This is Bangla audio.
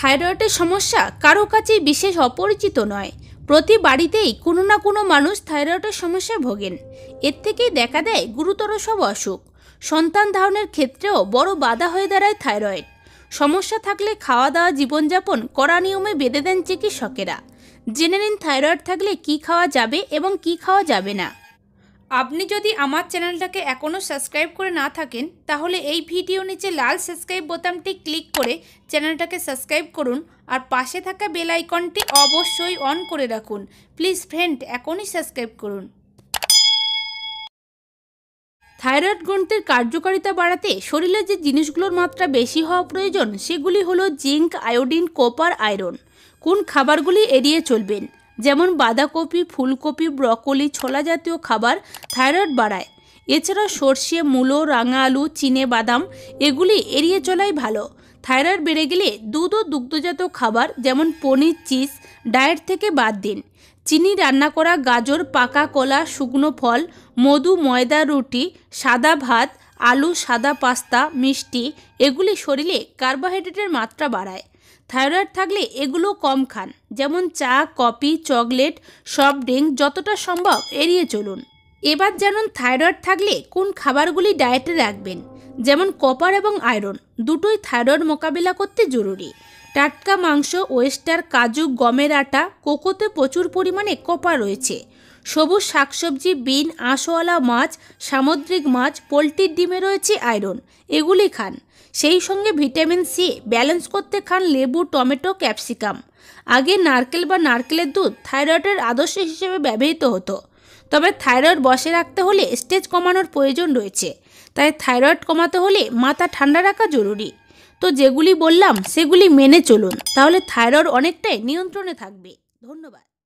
থাইরয়েডের সমস্যা কারো কাছেই বিশেষ অপরিচিত নয় প্রতি বাড়িতেই কোনো না কোনো মানুষ থাইরয়েডের সমস্যায় ভোগেন এর থেকেই দেখা দেয় গুরুতর সব অসুখ সন্তান ধারণের ক্ষেত্রেও বড় বাধা হয়ে দাঁড়ায় থাইরয়েড সমস্যা থাকলে খাওয়া দাওয়া জীবনযাপন করা নিয়মে বেঁধে দেন চিকিৎসকেরা জেনে নিন থাইরয়েড থাকলে কি খাওয়া যাবে এবং কি খাওয়া যাবে না আপনি যদি আমার চ্যানেলটাকে এখনও সাবস্ক্রাইব করে না থাকেন তাহলে এই ভিডিও নিচে লাল সাবস্ক্রাইব বোতামটি ক্লিক করে চ্যানেলটাকে সাবস্ক্রাইব করুন আর পাশে থাকা বেল আইকনটি অবশ্যই অন করে রাখুন প্লিজ ফ্রেন্ড এখনই সাবস্ক্রাইব করুন থাইরয়েড গ্রন্থের কার্যকারিতা বাড়াতে শরীরে যে জিনিসগুলোর মাত্রা বেশি হওয়া প্রয়োজন সেগুলি হলো জিঙ্ক আয়োডিন কোপার আয়রন কোন খাবারগুলি এড়িয়ে চলবেন যেমন বাঁধাকপি ফুলকপি ব্রকলি ছোলা জাতীয় খাবার থাইরয়েড বাড়ায় এছাড়া সর্ষে মূলো রাঙা আলু চিনে বাদাম এগুলি এড়িয়ে চলাই ভালো থাইরয়েড বেড়ে গেলে দুধ ও দুগ্ধজাত খাবার যেমন পনির চিজ ডায়েট থেকে বাদ দিন চিনি রান্না করা গাজর পাকা কলা শুকনো ফল মধু ময়দা রুটি সাদা ভাত আলু সাদা পাস্তা মিষ্টি এগুলি শরীরে কার্বোহাইড্রেটের মাত্রা বাড়ায় থাইরয়েড থাকলে এগুলো কম খান যেমন চা কফি চকলেট সফট ড্রিঙ্ক যতটা সম্ভব এড়িয়ে চলুন এবার যেমন থাইরয়েড থাকলে কোন খাবারগুলি ডায়েটে রাখবেন যেমন কপার এবং আয়রন দুটোই থাইরয়েড মোকাবিলা করতে জরুরি টাটকা মাংস ওয়েস্টার কাজু গমের আটা কোকোতে প্রচুর পরিমাণে কপার রয়েছে সবুজ শাকসবজি বিন আঁশওয়ালা মাছ সামুদ্রিক মাছ পোলট্রির ডিমে রয়েছে আয়রন এগুলি খান সেই সঙ্গে ভিটামিন সি ব্যালেন্স করতে খান লেবু টমেটো ক্যাপসিকাম আগে নারকেল বা নারকেলের দুধ থাইরয়েডের আদর্শ হিসেবে ব্যবহৃত হতো তবে থাইরয়েড বসে রাখতে হলে স্টেজ কমানোর প্রয়োজন রয়েছে তাই থাইরয়েড কমাতে হলে মাথা ঠান্ডা রাখা জরুরি তো যেগুলি বললাম সেগুলি মেনে চলুন তাহলে থাইরয়েড অনেকটাই নিয়ন্ত্রণে থাকবে ধন্যবাদ